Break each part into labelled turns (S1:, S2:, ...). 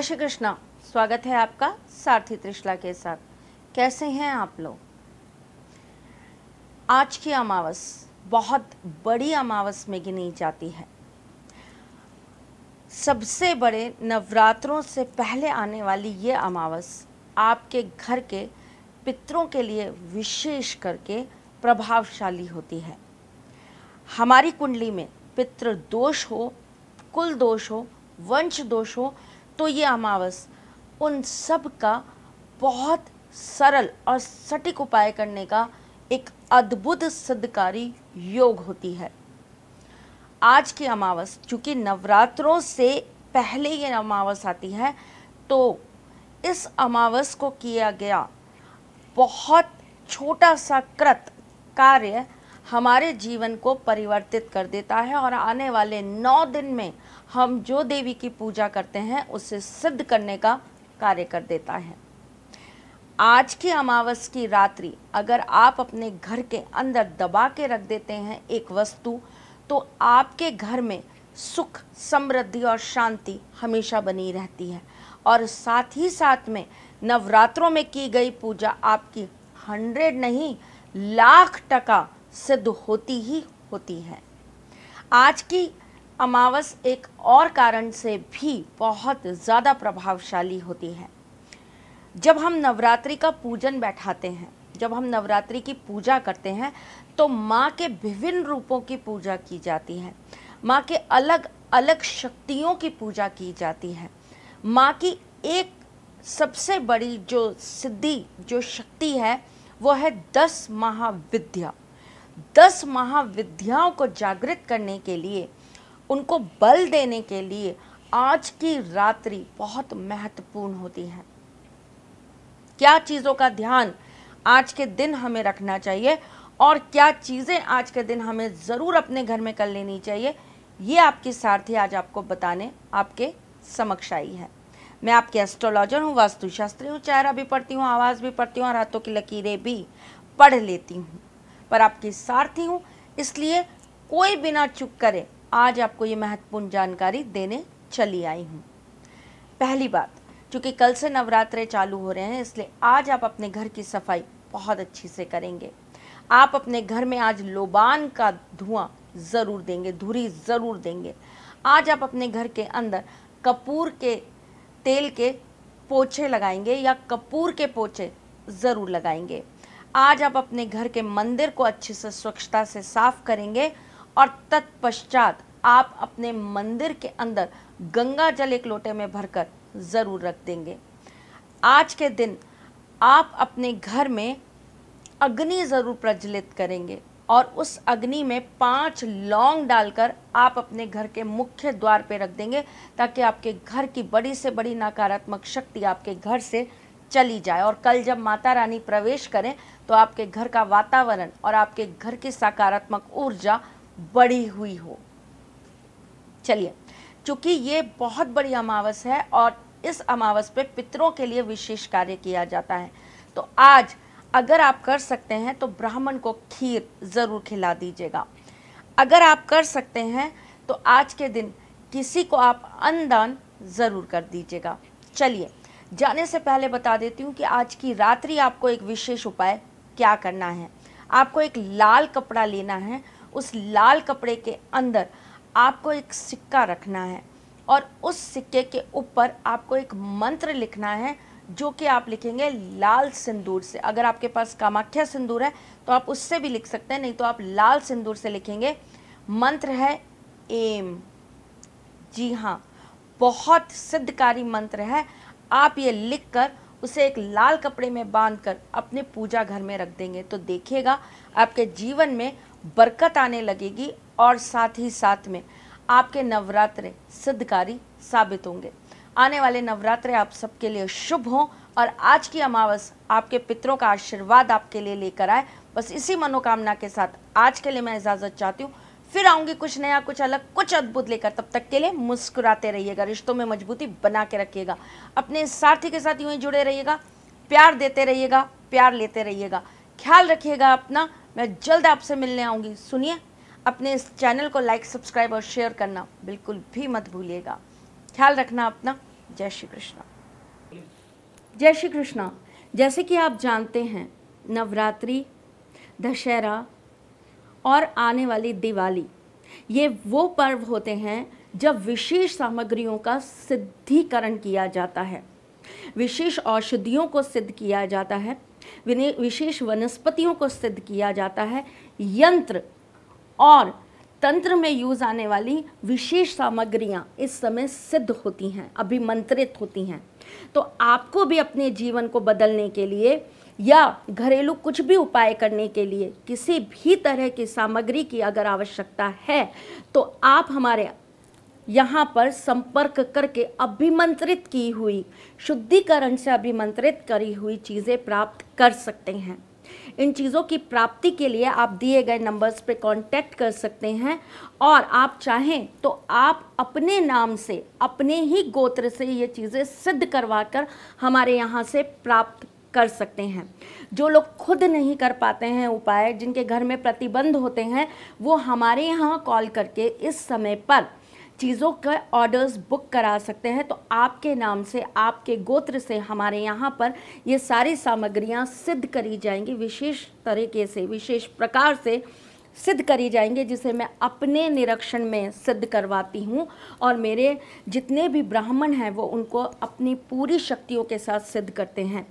S1: जय श्री कृष्णा स्वागत है आपका सारथी त्रिशला के साथ कैसे हैं आप लोग आज की अमावस बहुत बड़ी अमावस में गिनी जाती है सबसे बड़े नवरात्रों से पहले आने वाली ये अमावस आपके घर के पितरों के लिए विशेष करके प्रभावशाली होती है हमारी कुंडली में पितृ दोष हो कुल दोष हो वंश दोष हो तो ये अमावस उन सब का बहुत सरल और सटीक उपाय करने का एक अद्भुत सिद्धकारी योग होती है आज की अमावस चूँकि नवरात्रों से पहले ये अमावस आती है तो इस अमावस को किया गया बहुत छोटा सा कृत कार्य हमारे जीवन को परिवर्तित कर देता है और आने वाले नौ दिन में हम जो देवी की पूजा करते हैं उसे सिद्ध करने का कार्य कर देता है आज की अमावस की रात्रि अगर आप अपने घर के अंदर दबा के रख देते हैं एक वस्तु तो आपके घर में सुख समृद्धि और शांति हमेशा बनी रहती है और साथ ही साथ में नवरात्रों में की गई पूजा आपकी हंड्रेड नहीं लाख टका सिद्ध होती ही होती है आज की अमावस एक और कारण से भी बहुत ज़्यादा प्रभावशाली होती है जब हम नवरात्रि का पूजन बैठाते हैं जब हम नवरात्रि की पूजा करते हैं तो माँ के विभिन्न रूपों की पूजा की जाती है माँ के अलग अलग शक्तियों की पूजा की जाती है माँ की एक सबसे बड़ी जो सिद्धि जो शक्ति है वो है दस महाविद्या दस महाविद्याओं को जागृत करने के लिए उनको बल देने के लिए आज की रात्रि बहुत महत्वपूर्ण होती है क्या चीज़ों का ध्यान आज के दिन हमें रखना चाहिए और क्या चीज़ें आज के दिन हमें ज़रूर अपने घर में कर लेनी चाहिए ये आपकी सारथी आज आपको बताने आपके समक्ष आई है मैं आपके एस्ट्रोलॉजर हूँ वास्तुशास्त्री हूँ चेहरा भी पढ़ती हूँ आवाज़ भी पढ़ती हूँ और हाथों की लकीरें भी पढ़ लेती हूँ पर आपकी सारथी हूँ इसलिए कोई बिना चुप करे आज आपको ये महत्वपूर्ण जानकारी देने चली आई हूँ पहली बात चूँकि कल से नवरात्र चालू हो रहे हैं इसलिए आज आप अपने घर की सफाई बहुत अच्छी से करेंगे आप अपने घर में आज लोबान का धुआं ज़रूर देंगे धुरी ज़रूर देंगे आज आप अपने घर के अंदर कपूर के तेल के पोछे लगाएंगे या कपूर के पोछे ज़रूर लगाएंगे आज आप अपने घर के मंदिर को अच्छे से स्वच्छता से साफ करेंगे और तत्पश्चात आप अपने मंदिर के अंदर गंगा जल एक लोटे में भरकर ज़रूर रख देंगे आज के दिन आप अपने घर में अग्नि ज़रूर प्रज्वलित करेंगे और उस अग्नि में पांच लौंग डालकर आप अपने घर के मुख्य द्वार पे रख देंगे ताकि आपके घर की बड़ी से बड़ी नकारात्मक शक्ति आपके घर से चली जाए और कल जब माता रानी प्रवेश करें तो आपके घर का वातावरण और आपके घर की सकारात्मक ऊर्जा बढ़ी हुई हो चलिए चूंकि ये बहुत बड़ी अमावस है और इस अमावस पे पितरों के लिए विशेष कार्य किया जाता है तो आज अगर आप कर सकते हैं तो ब्राह्मण को खीर ज़रूर खिला दीजिएगा अगर आप कर सकते हैं तो आज के दिन किसी को आप अन्नदान ज़रूर कर दीजिएगा चलिए जाने से पहले बता देती हूँ कि आज की रात्रि आपको एक विशेष उपाय क्या करना है आपको एक लाल कपड़ा लेना है उस लाल कपड़े के अंदर आपको एक सिक्का रखना है और उस सिक्के के ऊपर आपको एक मंत्र लिखना है जो कि आप लिखेंगे लाल सिंदूर से अगर आपके पास कामाख्या सिंदूर है तो आप उससे भी लिख सकते हैं नहीं तो आप लाल सिंदूर से लिखेंगे मंत्र है एम जी हाँ बहुत सिद्धकारी मंत्र है आप ये लिखकर उसे एक लाल कपड़े में बांधकर अपने पूजा घर में रख देंगे तो देखिएगा आपके जीवन में बरकत आने लगेगी और साथ ही साथ में आपके नवरात्र सिद्धकारी साबित होंगे आने वाले नवरात्र आप सबके लिए शुभ हों और आज की अमावस आपके पितरों का आशीर्वाद आपके लिए लेकर आए बस इसी मनोकामना के साथ आज के लिए मैं इजाज़त चाहती हूँ फिर आऊंगी कुछ नया कुछ अलग कुछ अद्भुत लेकर तब तक के लिए मुस्कुराते रहिएगा रिश्तों में मजबूती बना के रखिएगा अपने साथी के साथ यूँ ही जुड़े रहिएगा प्यार देते रहिएगा प्यार लेते रहिएगा ख्याल रखिएगा अपना मैं जल्द आपसे मिलने आऊँगी सुनिए अपने इस चैनल को लाइक सब्सक्राइब और शेयर करना बिल्कुल भी मत भूलिएगा ख्याल रखना अपना जय श्री कृष्णा जय श्री कृष्णा जैसे कि आप जानते हैं नवरात्रि दशहरा और आने वाली दिवाली ये वो पर्व होते हैं जब विशेष सामग्रियों का सिद्धिकरण किया जाता है विशेष औषधियों को सिद्ध किया जाता है विशेष वनस्पतियों को सिद्ध किया जाता है यंत्र और तंत्र में यूज आने वाली विशेष सामग्रियाँ इस समय सिद्ध होती हैं अभिमंत्रित होती हैं तो आपको भी अपने जीवन को बदलने के लिए या घरेलू कुछ भी उपाय करने के लिए किसी भी तरह की सामग्री की अगर आवश्यकता है तो आप हमारे यहाँ पर संपर्क करके अभिमंत्रित की हुई शुद्धिकरण से अभिमंत्रित करी हुई चीज़ें प्राप्त कर सकते हैं इन चीज़ों की प्राप्ति के लिए आप दिए गए नंबर्स पर कांटेक्ट कर सकते हैं और आप चाहें तो आप अपने नाम से अपने ही गोत्र से ये चीज़ें सिद्ध करवा कर हमारे यहाँ से प्राप्त कर सकते हैं जो लोग खुद नहीं कर पाते हैं उपाय जिनके घर में प्रतिबंध होते हैं वो हमारे यहाँ कॉल करके इस समय पर चीज़ों के ऑर्डर्स बुक करा सकते हैं तो आपके नाम से आपके गोत्र से हमारे यहाँ पर ये सारी सामग्रियाँ सिद्ध करी जाएंगी विशेष तरीके से विशेष प्रकार से सिद्ध करी जाएंगे जिसे मैं अपने निरीक्षण में सिद्ध करवाती हूँ और मेरे जितने भी ब्राह्मण हैं वो उनको अपनी पूरी शक्तियों के साथ सिद्ध करते हैं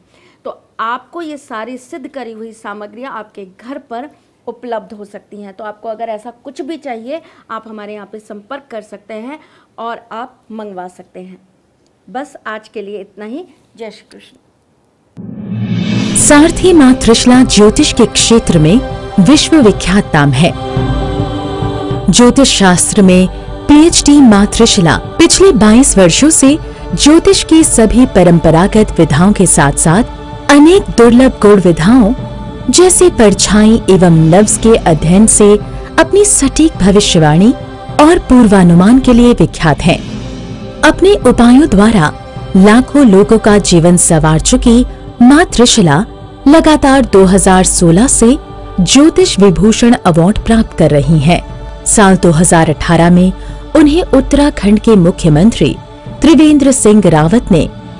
S1: तो आपको ये सारी सिद्ध करी हुई सामग्रियाँ आपके घर पर उपलब्ध हो सकती हैं तो आपको अगर ऐसा कुछ भी चाहिए आप हमारे यहाँ पे संपर्क कर सकते हैं और आप मंगवा सकते हैं बस आज के लिए इतना ही जय श्री कृष्ण
S2: सारथी माँ त्रिशला ज्योतिष के क्षेत्र में विश्व विख्यात नाम है ज्योतिष शास्त्र में पीएचडी माँ त्रिशला पिछले 22 वर्षों से ज्योतिष की सभी परंपरागत विधाओं के साथ साथ अनेक दुर्लभ गुण विधाओं जैसे परछाई एवं लफ्ज के अध्ययन से अपनी सटीक भविष्यवाणी और पूर्वानुमान के लिए विख्यात हैं। अपने उपायों द्वारा लाखों लोगों का जीवन सवार चुकी माँ त्रिशला लगातार 2016 से ज्योतिष विभूषण अवार्ड प्राप्त कर रही हैं। साल 2018 में उन्हें उत्तराखंड के मुख्यमंत्री त्रिवेंद्र सिंह रावत ने